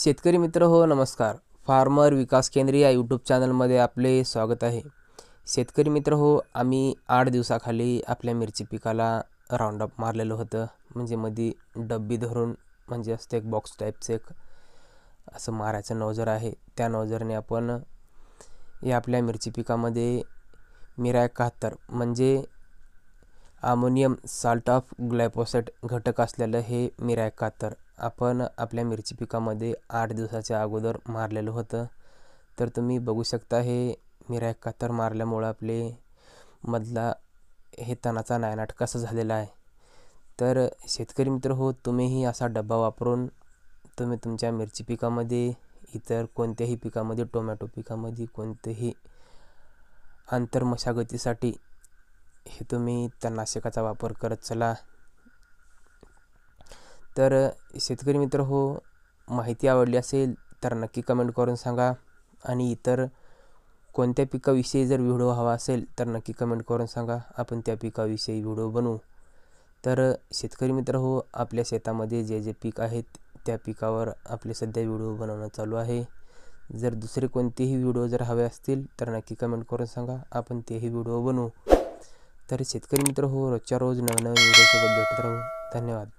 शेतकरी मित्र हो नमस्कार फार्मर विकास केंद्र या यूट्यूब चॅनलमध्ये आपले स्वागत आहे शेतकरी मित्र हो आम्ही आठ दिवसाखाली आपल्या मिरची पिकाला राऊंडअप मारलेलं होतं म्हणजे मधी डब्बी धरून म्हणजे असते एक बॉक्स टाईपचं एक असं मारायचं नोजर आहे त्या नोजरने आपण या आपल्या मिरची पिकामध्ये मिरा एकाहत्तर म्हणजे अमोनियम साल्ट ऑफ ग्लायपोसेट घटक असलेलं हे मिरा एकाहत्तर आपण आपल्या मिरची पिकामध्ये आठ दिवसाच्या अगोदर मारलेलं होतं तर तुम्ही बघू शकता हे मिरा कातर मारल्यामुळं आपले मधला हे तणाचा नायनाट कसा झालेला आहे तर शेतकरी मित्र हो तुम्हीही असा डब्बा वापरून तुम्ही तुमच्या मिरची पिकामध्ये इतर कोणत्याही पिकामध्ये टोमॅटो पिकामध्ये कोणतेही आंतरमशागतीसाठी हे तुम्ही तणनाशकाचा वापर करत चला तर शेतकरी मित्र हो माहिती आवडली असेल तर नक्की कमेंट करून सांगा आणि इतर कोणत्या पिकाविषयी जर व्हिडिओ हवा असेल तर नक्की कमेंट करून सांगा आपण त्या पिकाविषयी व्हिडिओ बनवू तर शेतकरी मित्र हो आपल्या शेतामध्ये जे जे पीक आहेत त्या पिकावर आपले सध्या व्हिडिओ बनवणं चालू आहे जर दुसरे कोणतेही व्हिडिओ जर हवे असतील तर नक्की कमेंट करून सांगा आपण तेही व्हिडिओ बनवू तर शेतकरी मित्र हो रोजच्या रोज नवनवीन व्हिडिओसोबत भेटत राहू धन्यवाद